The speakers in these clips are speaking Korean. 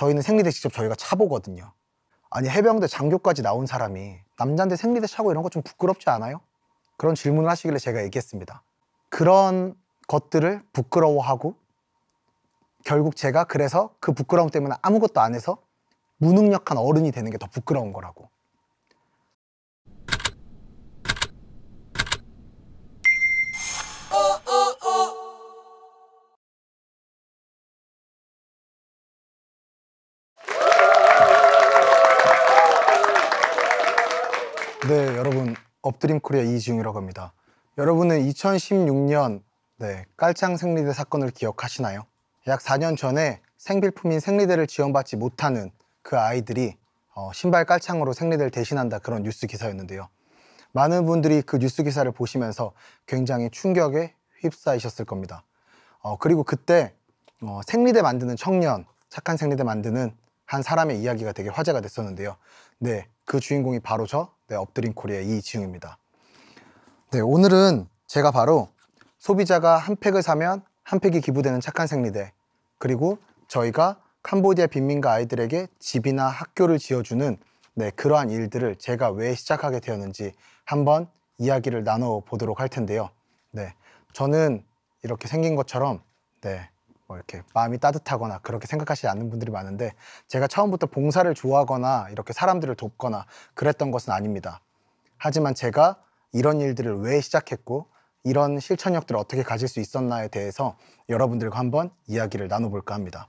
저희는 생리대 직접 저희가 차보거든요. 아니 해병대 장교까지 나온 사람이 남자인데 생리대 차고 이런 거 좀 부끄럽지 않아요? 그런 질문을 하시길래 제가 얘기했습니다. 그런 것들을 부끄러워하고 결국 제가 그래서 그 부끄러움 때문에 아무것도 안 해서 무능력한 어른이 되는 게 더 부끄러운 거라고. 네, 여러분 업드림 코리아 이지웅이라고 합니다. 여러분은 2016년 네, 깔창 생리대 사건을 기억하시나요? 약 4년 전에 생필품인 생리대를 지원받지 못하는 그 아이들이 어, 신발 깔창으로 생리대를 대신한다 그런 뉴스 기사였는데요. 많은 분들이 그 뉴스 기사를 보시면서 굉장히 충격에 휩싸이셨을 겁니다. 어, 그리고 그때 어, 생리대 만드는 청년, 착한 생리대 만드는 한 사람의 이야기가 되게 화제가 됐었는데요. 네, 그 주인공이 바로 저, 네, 엎드린 코리아 이지웅입니다. 네, 오늘은 제가 바로 소비자가 한 팩을 사면 한 팩이 기부되는 착한 생리대 그리고 저희가 캄보디아 빈민가 아이들에게 집이나 학교를 지어주는 네, 그러한 일들을 제가 왜 시작하게 되었는지 한번 이야기를 나눠 보도록 할 텐데요. 네, 저는 이렇게 생긴 것처럼 네, 뭐 이렇게 마음이 따뜻하거나 그렇게 생각하시지 않는 분들이 많은데 제가 처음부터 봉사를 좋아하거나 이렇게 사람들을 돕거나 그랬던 것은 아닙니다. 하지만 제가 이런 일들을 왜 시작했고 이런 실천력들을 어떻게 가질 수 있었나에 대해서 여러분들과 한번 이야기를 나눠볼까 합니다.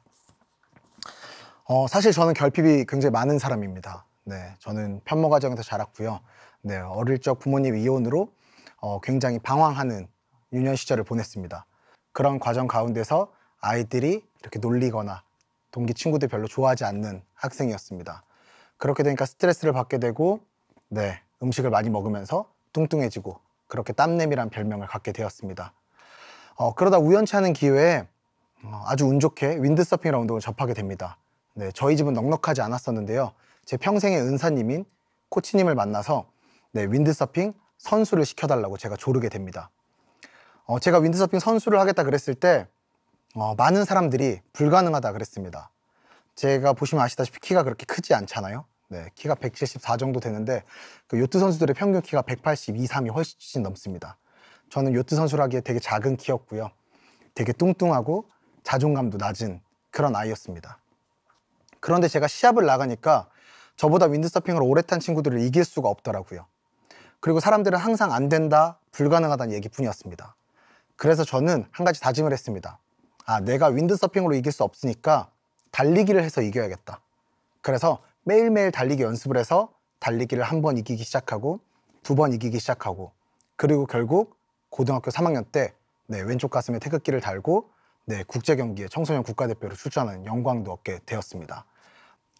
어, 사실 저는 결핍이 굉장히 많은 사람입니다. 네, 저는 편모 가정에서 자랐고요. 네, 어릴 적 부모님 이혼으로 어, 굉장히 방황하는 유년 시절을 보냈습니다. 그런 과정 가운데서 아이들이 이렇게 놀리거나 동기 친구들 별로 좋아하지 않는 학생이었습니다. 그렇게 되니까 스트레스를 받게 되고 네 음식을 많이 먹으면서 뚱뚱해지고 그렇게 땀냄이란 별명을 갖게 되었습니다. 어, 그러다 우연치 않은 기회에 어, 아주 운 좋게 윈드서핑이라는 운동을 접하게 됩니다. 네, 저희 집은 넉넉하지 않았었는데요. 제 평생의 은사님인 코치님을 만나서 네, 윈드서핑 선수를 시켜달라고 제가 조르게 됩니다. 어, 제가 윈드서핑 선수를 하겠다 그랬을 때 어, 많은 사람들이 불가능하다 그랬습니다. 제가 보시면 아시다시피 키가 그렇게 크지 않잖아요. 네, 키가 174 정도 되는데 그 요트 선수들의 평균 키가 182, 3이 훨씬 넘습니다. 저는 요트 선수라기에 되게 작은 키였고요. 되게 뚱뚱하고 자존감도 낮은 그런 아이였습니다. 그런데 제가 시합을 나가니까 저보다 윈드서핑을 오래 탄 친구들을 이길 수가 없더라고요. 그리고 사람들은 항상 안 된다, 불가능하다는 얘기뿐이었습니다. 그래서 저는 한 가지 다짐을 했습니다. 아, 내가 윈드서핑으로 이길 수 없으니까 달리기를 해서 이겨야겠다. 그래서 매일매일 달리기 연습을 해서 달리기를 한 번 이기기 시작하고 두 번 이기기 시작하고 그리고 결국 고등학교 3학년 때 네, 왼쪽 가슴에 태극기를 달고 네, 국제 경기에 청소년 국가대표로 출전하는 영광도 얻게 되었습니다.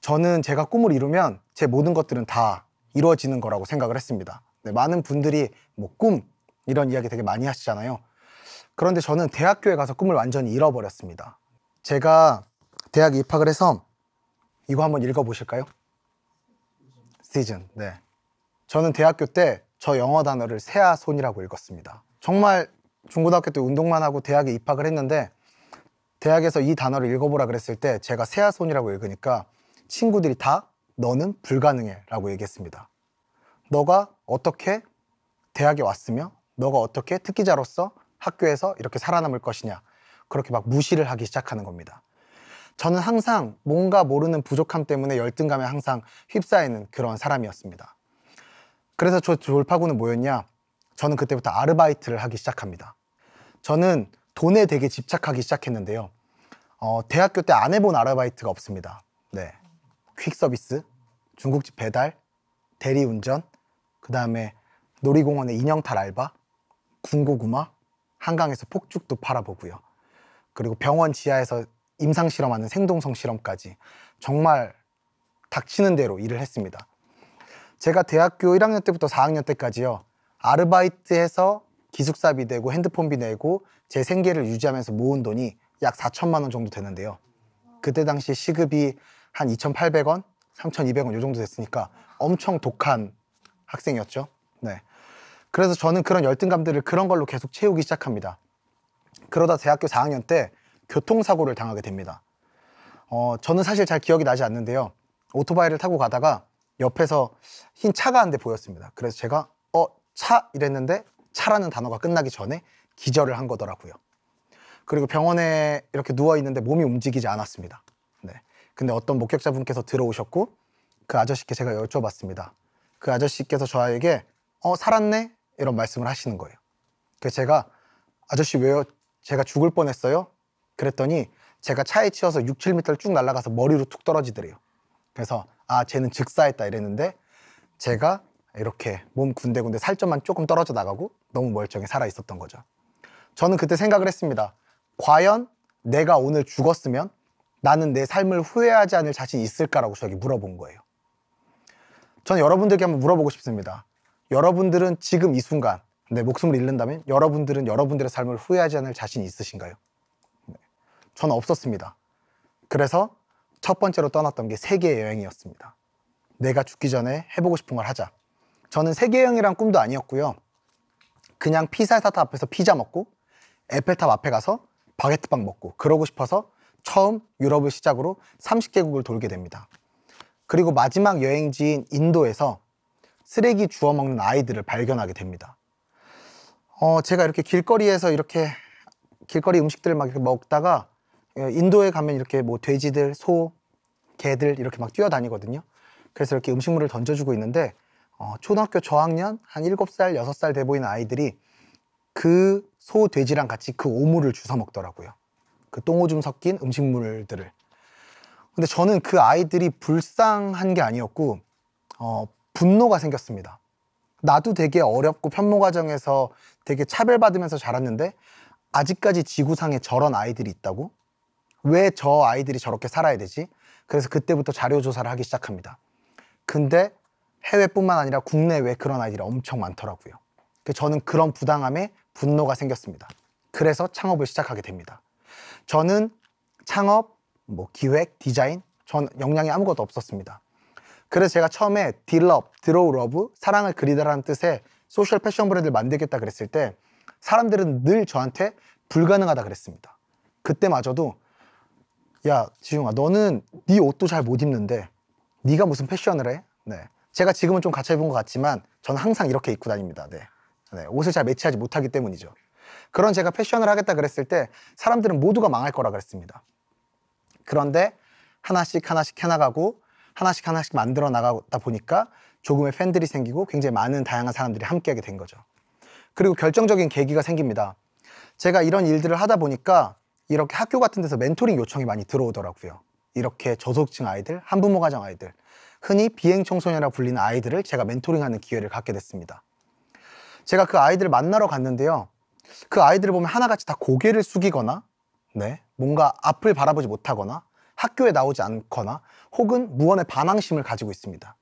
저는 제가 꿈을 이루면 제 모든 것들은 다 이루어지는 거라고 생각을 했습니다. 네, 많은 분들이 뭐 꿈 이런 이야기 되게 많이 하시잖아요. 그런데 저는 대학교에 가서 꿈을 완전히 잃어버렸습니다. 제가 대학 입학을 해서 이거 한번 읽어보실까요? 시즌, 네. 저는 대학교 때 저 영어 단어를 새아손이라고 읽었습니다. 정말 중고등학교 때 운동만 하고 대학에 입학을 했는데 대학에서 이 단어를 읽어보라 그랬을 때 제가 새아손이라고 읽으니까 친구들이 다 너는 불가능해 라고 얘기했습니다. 너가 어떻게 대학에 왔으며 너가 어떻게 특기자로서 학교에서 이렇게 살아남을 것이냐 그렇게 막 무시를 하기 시작하는 겁니다. 저는 항상 뭔가 모르는 부족함 때문에 열등감에 항상 휩싸이는 그런 사람이었습니다. 그래서 저 졸파구는 뭐였냐? 저는 그때부터 아르바이트를 하기 시작합니다. 저는 돈에 되게 집착하기 시작했는데요. 어, 대학교 때 안 해본 아르바이트가 없습니다. 네. 퀵 서비스, 중국집 배달, 대리운전, 그 다음에 놀이공원의 인형탈 알바, 군고구마, 한강에서 폭죽도 팔아보고요. 그리고 병원 지하에서 임상 실험하는 생동성 실험까지 정말 닥치는 대로 일을 했습니다. 제가 대학교 1학년 때부터 4학년 때까지요. 아르바이트해서 기숙사비 내고 핸드폰비 내고 제 생계를 유지하면서 모은 돈이 약 4천만 원 정도 되는데요. 그때 당시 시급이 한 2,800원, 3,200원 요 정도 됐으니까 엄청 독한 학생이었죠. 네. 그래서 저는 그런 열등감들을 그런 걸로 계속 채우기 시작합니다. 그러다 대학교 4학년 때 교통사고를 당하게 됩니다. 어, 저는 사실 잘 기억이 나지 않는데요. 오토바이를 타고 가다가 옆에서 흰 차가 한 대 보였습니다. 그래서 제가 어, 차 이랬는데 차라는 단어가 끝나기 전에 기절을 한 거더라고요. 그리고 병원에 이렇게 누워 있는데 몸이 움직이지 않았습니다. 네. 근데 어떤 목격자분께서 들어오셨고 그 아저씨께 제가 여쭤봤습니다. 그 아저씨께서 저에게 어 살았네 이런 말씀을 하시는 거예요. 그래서 제가 아저씨 왜요? 제가 죽을 뻔했어요? 그랬더니 제가 차에 치여서 6, 7m를 쭉 날아가서 머리로 툭 떨어지더래요. 그래서 아 쟤는 즉사했다 이랬는데 제가 이렇게 몸 군데군데 살점만 조금 떨어져 나가고 너무 멀쩡히 살아 있었던 거죠. 저는 그때 생각을 했습니다. 과연 내가 오늘 죽었으면 나는 내 삶을 후회하지 않을 자신이 있을까라고 저에게 물어본 거예요. 저는 여러분들께 한번 물어보고 싶습니다. 여러분들은 지금 이 순간 내 목숨을 잃는다면 여러분들은 여러분들의 삶을 후회하지 않을 자신 있으신가요? 네. 저는 없었습니다. 그래서 첫 번째로 떠났던 게 세계 여행이었습니다. 내가 죽기 전에 해보고 싶은 걸 하자. 저는 세계 여행이란 꿈도 아니었고요. 그냥 피사 사탑 앞에서 피자 먹고 에펠탑 앞에 가서 바게트빵 먹고 그러고 싶어서 처음 유럽을 시작으로 30개국을 돌게 됩니다. 그리고 마지막 여행지인 인도에서 쓰레기 주워 먹는 아이들을 발견하게 됩니다. 어, 제가 이렇게 길거리에서 이렇게 길거리 음식들을 막 이렇게 먹다가 예, 인도에 가면 이렇게 뭐 돼지들, 소, 개들 이렇게 막 뛰어다니거든요. 그래서 이렇게 음식물을 던져주고 있는데 어, 초등학교 저학년 한 7살, 6살 돼 보이는 아이들이 그 소, 돼지랑 같이 그 오물을 주워 먹더라고요. 그 똥오줌 섞인 음식물들을. 근데 저는 그 아이들이 불쌍한 게 아니었고 어, 분노가 생겼습니다. 나도 되게 어렵고 편모 과정에서 되게 차별받으면서 자랐는데 아직까지 지구상에 저런 아이들이 있다고? 왜 저 아이들이 저렇게 살아야 되지? 그래서 그때부터 자료 조사를 하기 시작합니다. 근데 해외뿐만 아니라 국내외 그런 아이들이 엄청 많더라고요. 저는 그런 부당함에 분노가 생겼습니다. 그래서 창업을 시작하게 됩니다. 저는 창업, 뭐 기획, 디자인, 전 역량이 아무것도 없었습니다. 그래서 제가 처음에 딜럽, 드로우 러브, 사랑을 그리다라는 뜻의 소셜 패션 브랜드를 만들겠다 그랬을 때 사람들은 늘 저한테 불가능하다 그랬습니다. 그때마저도 야 지중아 너는 네 옷도 잘 못 입는데 네가 무슨 패션을 해? 네. 제가 지금은 좀 갖춰 입은 것 같지만 저는 항상 이렇게 입고 다닙니다. 네. 네. 옷을 잘 매치하지 못하기 때문이죠. 그런 제가 패션을 하겠다 그랬을 때 사람들은 모두가 망할 거라 그랬습니다. 그런데 하나씩 하나씩 해나가고 하나씩 하나씩 만들어 나가다 보니까 조금의 팬들이 생기고 굉장히 많은 다양한 사람들이 함께하게 된 거죠. 그리고 결정적인 계기가 생깁니다. 제가 이런 일들을 하다 보니까 이렇게 학교 같은 데서 멘토링 요청이 많이 들어오더라고요. 이렇게 저소득층 아이들, 한부모 가정 아이들, 흔히 비행 청소년이라 불리는 아이들을 제가 멘토링하는 기회를 갖게 됐습니다. 제가 그 아이들을 만나러 갔는데요. 그 아이들을 보면 하나같이 다 고개를 숙이거나, 네, 뭔가 앞을 바라보지 못하거나, 학교에 나오지 않거나 혹은 무언의 반항심을 가지고 있습니다.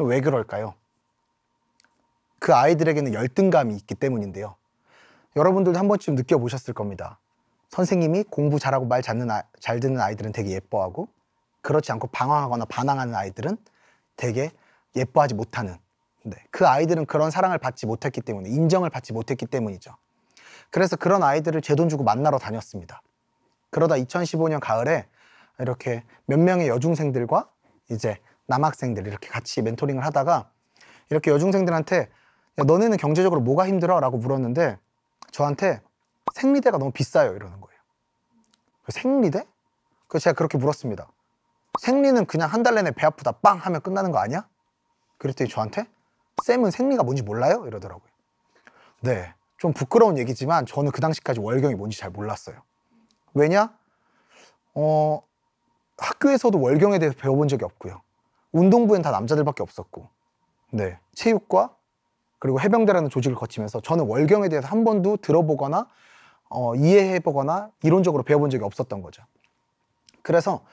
왜 그럴까요? 그 아이들에게는 열등감이 있기 때문인데요. 여러분들도 한 번쯤 느껴보셨을 겁니다. 선생님이 공부 잘하고 말잘 아, 듣는 아이들은 되게 예뻐하고 그렇지 않고 방황하거나 반항하는 아이들은 되게 예뻐하지 못하는 네. 그 아이들은 그런 사랑을 받지 못했기 때문에 인정을 받지 못했기 때문이죠. 그래서 그런 아이들을 제 돈 주고 만나러 다녔습니다. 그러다 2015년 가을에 이렇게 몇 명의 여중생들과 이제 남학생들 이렇게 같이 멘토링을 하다가 이렇게 여중생들한테 야, 너네는 경제적으로 뭐가 힘들어? 라고 물었는데 저한테 생리대가 너무 비싸요 이러는 거예요 생리대? 그래서 제가 그렇게 물었습니다 생리는 그냥 한 달 내내 배 아프다 빵 하면 끝나는 거 아니야? 그랬더니 저한테 쌤은 생리가 뭔지 몰라요? 이러더라고요 네, 좀 부끄러운 얘기지만 저는 그 당시까지 월경이 뭔지 잘 몰랐어요 왜냐? 어, 학교에서도 월경에 대해서 배워본 적이 없고요. 운동부엔 다 남자들밖에 없었고, 네 체육과 그리고 해병대라는 조직을 거치면서 저는 월경에 대해서 한 번도 들어보거나 어, 이해해보거나 이론적으로 배워본 적이 없었던 거죠. 그래서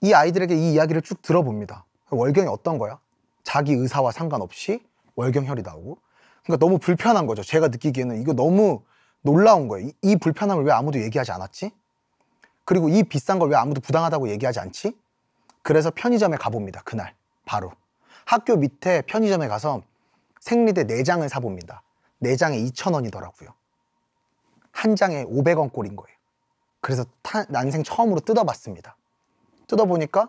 이 아이들에게 이 이야기를 쭉 들어봅니다. 월경이 어떤 거야? 자기 의사와 상관없이 월경혈이 나오고 그러니까 너무 불편한 거죠. 제가 느끼기에는 이거 너무 놀라운 거예요. 이, 이 불편함을 왜 아무도 얘기하지 않았지? 그리고 이 비싼 걸 왜 아무도 부당하다고 얘기하지 않지? 그래서 편의점에 가봅니다. 그날 바로 학교 밑에 편의점에 가서 생리대 4장을 사봅니다. 4장에 2,000원이더라고요. 한 장에 500원 꼴인 거예요. 그래서 타, 난생 처음으로 뜯어봤습니다. 뜯어보니까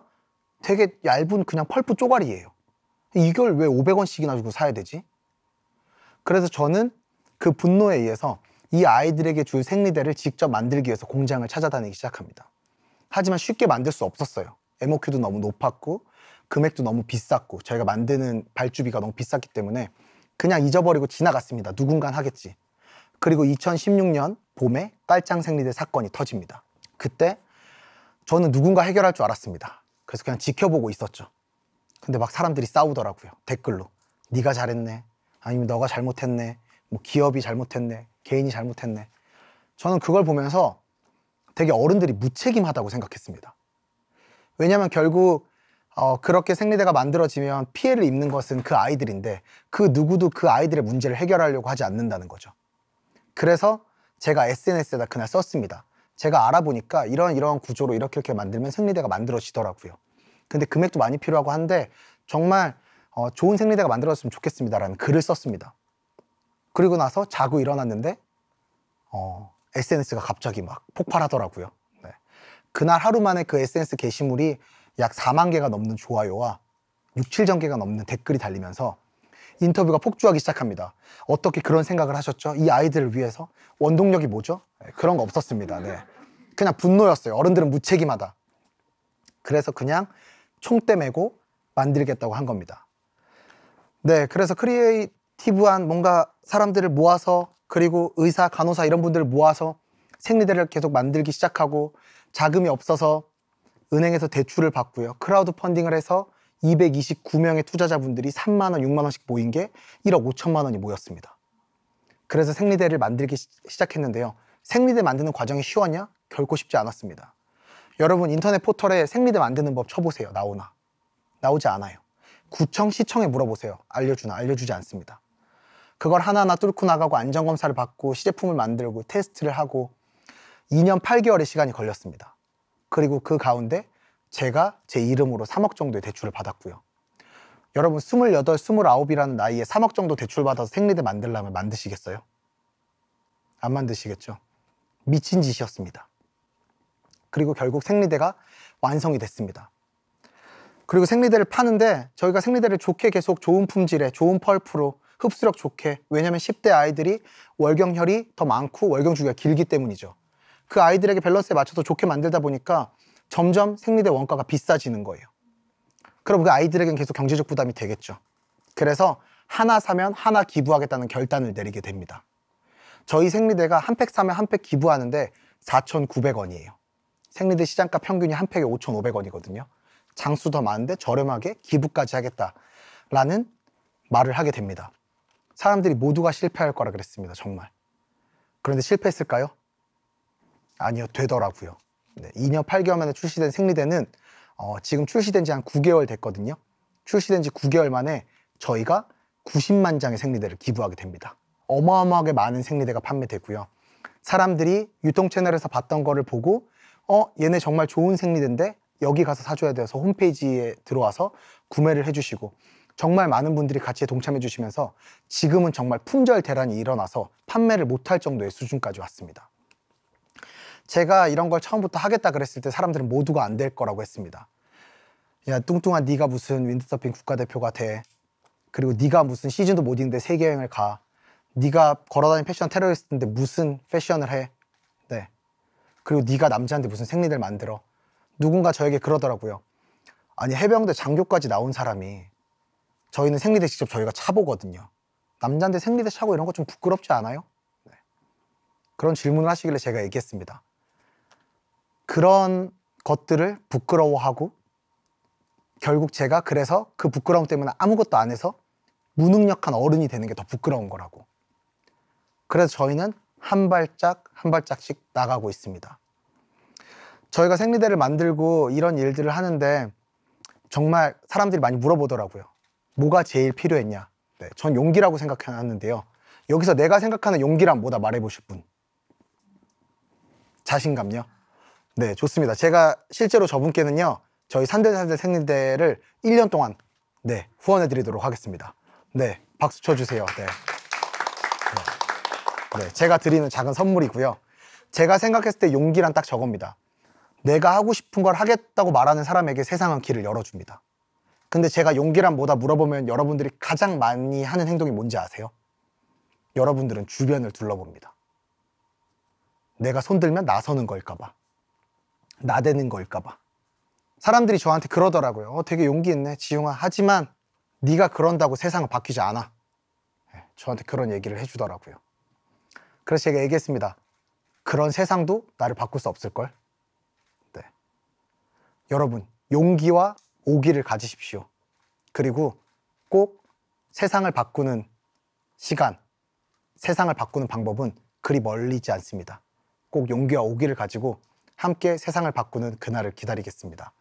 되게 얇은 그냥 펄프 쪼가리예요. 이걸 왜 500원씩이나 주고 사야 되지? 그래서 저는 그 분노에 의해서 이 아이들에게 줄 생리대를 직접 만들기 위해서 공장을 찾아다니기 시작합니다. 하지만 쉽게 만들 수 없었어요. MOQ도 너무 높았고 금액도 너무 비쌌고 저희가 만드는 발주비가 너무 비쌌기 때문에 그냥 잊어버리고 지나갔습니다. 누군간 하겠지. 그리고 2016년 봄에 깔창 생리대 사건이 터집니다. 그때 저는 누군가 해결할 줄 알았습니다. 그래서 그냥 지켜보고 있었죠. 근데 막 사람들이 싸우더라고요. 댓글로. 네가 잘했네. 아니면 너가 잘못했네. 뭐 기업이 잘못했네, 개인이 잘못했네. 저는 그걸 보면서 되게 어른들이 무책임하다고 생각했습니다. 왜냐하면 결국 어, 그렇게 생리대가 만들어지면 피해를 입는 것은 그 아이들인데 그 누구도 그 아이들의 문제를 해결하려고 하지 않는다는 거죠. 그래서 제가 SNS에다 그날 썼습니다. 제가 알아보니까 이런 이런 구조로 이렇게 이렇게 만들면 생리대가 만들어지더라고요. 근데 금액도 많이 필요하고 한데 정말 어, 좋은 생리대가 만들어졌으면 좋겠습니다라는 글을 썼습니다. 그리고 나서 자고 일어났는데 어, SNS가 갑자기 막 폭발하더라고요. 네. 그날 하루 만에 그 SNS 게시물이 약 4만 개가 넘는 좋아요와 6, 7천 개가 넘는 댓글이 달리면서 인터뷰가 폭주하기 시작합니다. 어떻게 그런 생각을 하셨죠? 이 아이들을 위해서 원동력이 뭐죠? 네, 그런 거 없었습니다. 네. 그냥 분노였어요. 어른들은 무책임하다. 그래서 그냥 총대 메고 만들겠다고 한 겁니다. 네, 그래서 크리에이티브한 뭔가 사람들을 모아서 그리고 의사, 간호사 이런 분들을 모아서 생리대를 계속 만들기 시작하고 자금이 없어서 은행에서 대출을 받고요. 크라우드 펀딩을 해서 229명의 투자자분들이 3만 원, 6만 원씩 모인 게 1억 5천만 원이 모였습니다. 그래서 생리대를 만들기 시작했는데요. 생리대 만드는 과정이 쉬웠냐? 결코 쉽지 않았습니다. 여러분 인터넷 포털에 생리대 만드는 법 쳐보세요. 나오나. 나오지 않아요. 구청, 시청에 물어보세요. 알려주나 알려주지 않습니다. 그걸 하나하나 뚫고 나가고 안전검사를 받고 시제품을 만들고 테스트를 하고 2년 8개월의 시간이 걸렸습니다. 그리고 그 가운데 제가 제 이름으로 3억 정도의 대출을 받았고요. 여러분 28, 29이라는 나이에 3억 정도 대출 받아서 생리대 만들려면 만드시겠어요? 안 만드시겠죠. 미친 짓이었습니다. 그리고 결국 생리대가 완성이 됐습니다. 그리고 생리대를 파는데 저희가 생리대를 좋게 계속 좋은 품질에 좋은 펄프로 흡수력 좋게 왜냐면 10대 아이들이 월경혈이 더 많고 월경 주기가 길기 때문이죠. 그 아이들에게 밸런스에 맞춰서 좋게 만들다 보니까 점점 생리대 원가가 비싸지는 거예요. 그럼 그 아이들에겐 계속 경제적 부담이 되겠죠. 그래서 하나 사면 하나 기부하겠다는 결단을 내리게 됩니다. 저희 생리대가 한 팩 사면 한 팩 기부하는데 4,900원이에요. 생리대 시장가 평균이 한 팩에 5,500원이거든요. 장수 더 많은데 저렴하게 기부까지 하겠다라는 말을 하게 됩니다. 사람들이 모두가 실패할 거라 그랬습니다. 정말. 그런데 실패했을까요? 아니요, 되더라고요. 네, 2년 8개월 만에 출시된 생리대는 어, 지금 출시된 지 한 9개월 됐거든요. 출시된 지 9개월 만에 저희가 90만 장의 생리대를 기부하게 됩니다. 어마어마하게 많은 생리대가 판매되고요. 사람들이 유통 채널에서 봤던 거를 보고 어, 얘네 정말 좋은 생리대인데 여기 가서 사줘야 돼서 홈페이지에 들어와서 구매를 해주시고 정말 많은 분들이 같이 동참해 주시면서 지금은 정말 품절 대란이 일어나서 판매를 못할 정도의 수준까지 왔습니다. 제가 이런 걸 처음부터 하겠다 그랬을 때 사람들은 모두가 안 될 거라고 했습니다. 야 뚱뚱한 네가 무슨 윈드서핑 국가대표가 돼. 그리고 네가 무슨 시즌도 못이는데 세계여행을 가. 네가 걸어다니는 패션 테러리스트인데 무슨 패션을 해. 네. 그리고 네가 남자한테 무슨 생리대를 만들어. 누군가 저에게 그러더라고요. 아니 해병대 장교까지 나온 사람이 저희는 생리대 직접 저희가 차보거든요. 남자인데 생리대 차고 이런 거 좀 부끄럽지 않아요? 네. 그런 질문을 하시길래 제가 얘기했습니다. 그런 것들을 부끄러워하고 결국 제가 그래서 그 부끄러움 때문에 아무것도 안 해서 무능력한 어른이 되는 게 더 부끄러운 거라고. 그래서 저희는 한 발짝 한 발짝씩 나가고 있습니다. 저희가 생리대를 만들고 이런 일들을 하는데 정말 사람들이 많이 물어보더라고요. 뭐가 제일 필요했냐? 네, 전 용기라고 생각해놨는데요. 여기서 내가 생각하는 용기란 뭐다 말해보실 분? 자신감요? 네, 좋습니다. 제가 실제로 저분께는요, 저희 산대산대 생리대를 1년 동안 네, 후원해드리도록 하겠습니다. 네, 박수 쳐주세요. 네. 네. 제가 드리는 작은 선물이고요. 제가 생각했을 때 용기란 딱 저겁니다. 내가 하고 싶은 걸 하겠다고 말하는 사람에게 세상은 길을 열어줍니다. 근데 제가 용기란 뭐다 물어보면 여러분들이 가장 많이 하는 행동이 뭔지 아세요? 여러분들은 주변을 둘러봅니다. 내가 손들면 나서는 걸까봐. 나대는 걸까봐. 사람들이 저한테 그러더라고요. 어, 되게 용기 있네, 지용아. 하지만 네가 그런다고 세상은 바뀌지 않아. 예, 저한테 그런 얘기를 해주더라고요. 그래서 제가 얘기했습니다. 그런 세상도 나를 바꿀 수 없을걸? 네. 여러분, 용기와 오기를 가지십시오. 그리고 꼭 세상을 바꾸는 시간, 세상을 바꾸는 방법은 그리 멀리지 않습니다. 꼭 용기와 오기를 가지고 함께 세상을 바꾸는 그날을 기다리겠습니다.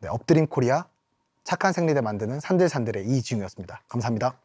네, 업드림 코리아 착한 생리대 만드는 산들산들의 이지웅이었습니다. 감사합니다.